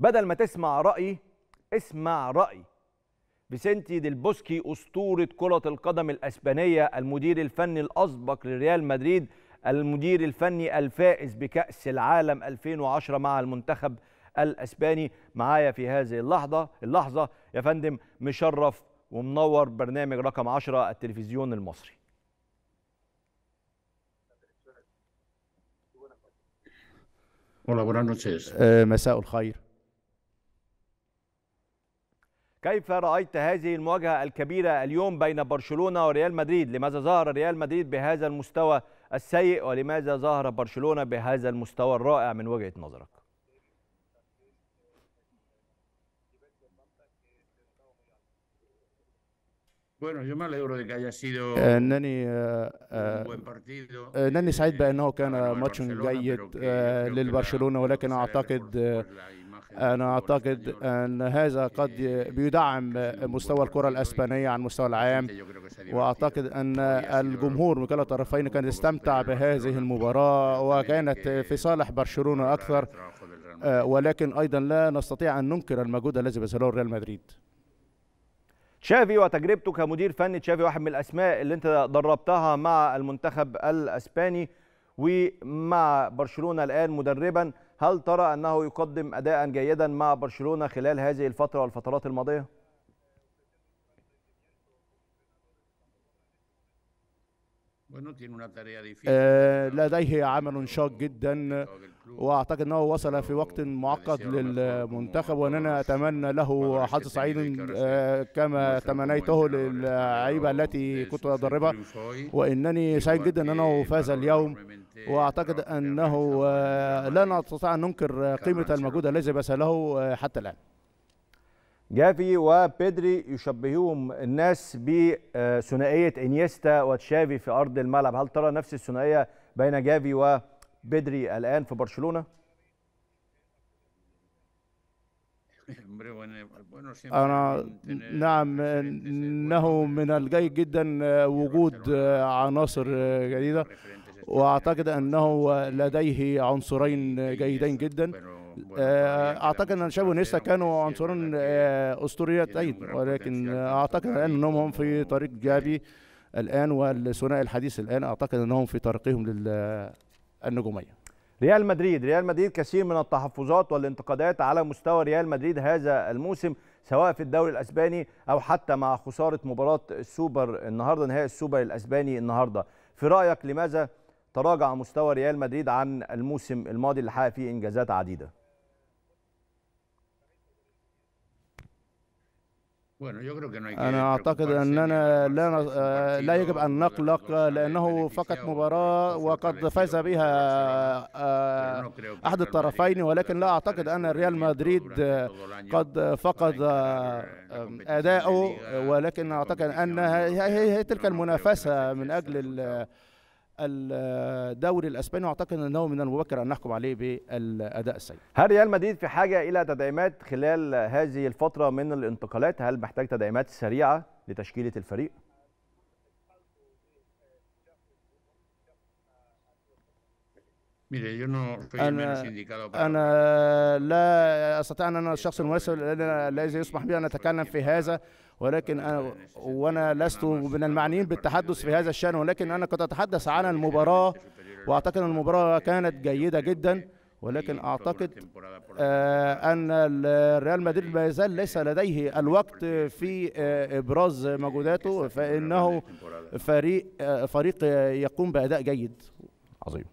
بدل ما تسمع رأيي اسمع رأي بيسنتي ديل بوسكي أسطورة كرة القدم الأسبانية المدير الفني الأسبق لريال مدريد المدير الفني الفائز بكأس العالم 2010 مع المنتخب الأسباني معايا في هذه اللحظة اللحظة يا فندم مشرف ومنور برنامج رقم 10 التلفزيون المصري آه، مساء الخير. كيف رأيت هذه المواجهة الكبيرة اليوم بين برشلونة وريال مدريد لماذا ظهر ريال مدريد بهذا المستوى السيء ولماذا ظهر برشلونة بهذا المستوى الرائع من وجهة نظرك انني انني سعيد بانه كان ماتش جيد للبرشلونه ولكن اعتقد انا اعتقد ان هذا قد بيدعم مستوى الكره الاسبانيه عن مستوى العام واعتقد ان الجمهور من كلا الطرفين كان يستمتع بهذه المباراه وكانت في صالح برشلونه اكثر ولكن ايضا لا نستطيع ان ننكر المجهود الذي بذله ريال مدريد تشافي وتجربته كمدير فني تشافي واحد من الاسماء اللي انت دربتها مع المنتخب الاسباني ومع برشلونه الان مدربا هل ترى انه يقدم اداء جيدا مع برشلونه خلال هذه الفتره والفترات الماضيه آه، لديه عمل شاق جدا واعتقد انه وصل في وقت معقد للمنتخب وانا اتمنى له حظ سعيد آه، كما تمنيته للعيبه التي كنت ادربها وانني سعيد جدا انه فاز اليوم واعتقد انه آه، لا نستطيع ان ننكر قيمه المجهود الذي بذله آه، حتى الان جافي وبيدري يشبههم الناس بثنائيه انيستا وتشافي في ارض الملعب هل ترى نفس الثنائيه بين جافي و بدري الان في برشلونه أنا نعم إنه من الجيد جدا وجود آه، عناصر آه، جديدة وأعتقد أنه لديه عنصرين جيدين جدا آه، أعتقد أن شابو نيستا كانوا عنصرين أسطوريتين ولكن أعتقد الآن أنهم هم في طريق جابي الآن والثنائي الحديث الآن أعتقد أنهم في طريقهم لل النجوميه ريال مدريد ريال مدريد كثير من التحفظات والانتقادات على مستوى ريال مدريد هذا الموسم سواء في الدوري الاسباني او حتى مع خساره مباراه السوبر النهارده نهائي السوبر الاسباني النهارده في رايك لماذا تراجع مستوى ريال مدريد عن الموسم الماضي اللي حقق فيه انجازات عديده أنا أعتقد أننا لا لا آه، يجب أن نقلق لأنه فقط مباراة وقد فاز بها آه، أحد الطرفين ولكن لا أعتقد أن ريال مدريد قد فقد آه، eh, أداؤه ولكن أعتقد أن هي تلك المنافسة من أجل الدوري الاسباني واعتقد انه من المبكر ان نحكم عليه بالاداء السيء. هل ريال مدريد في حاجه الى تدعيمات خلال هذه الفتره من الانتقالات؟ هل محتاج تدعيمات سريعه لتشكيله الفريق؟ yo no soy أنا para أنا لا أستطيع أن أنا الشخص المناسب الذي يسمح بي أن أتكلم في هذا ولكن أنا وأنا لست من المعنيين بالتحدث في هذا الشأن ولكن أنا كنت أتحدث عن المباراة وأعتقد أن المباراة كانت جيدة جدا ولكن أعتقد آه، أن ريال مدريد ما يزال ليس لديه الوقت في آه، إبراز مجهوداته فإنه فريق آه، فريق يقوم بأداء جيد عظيم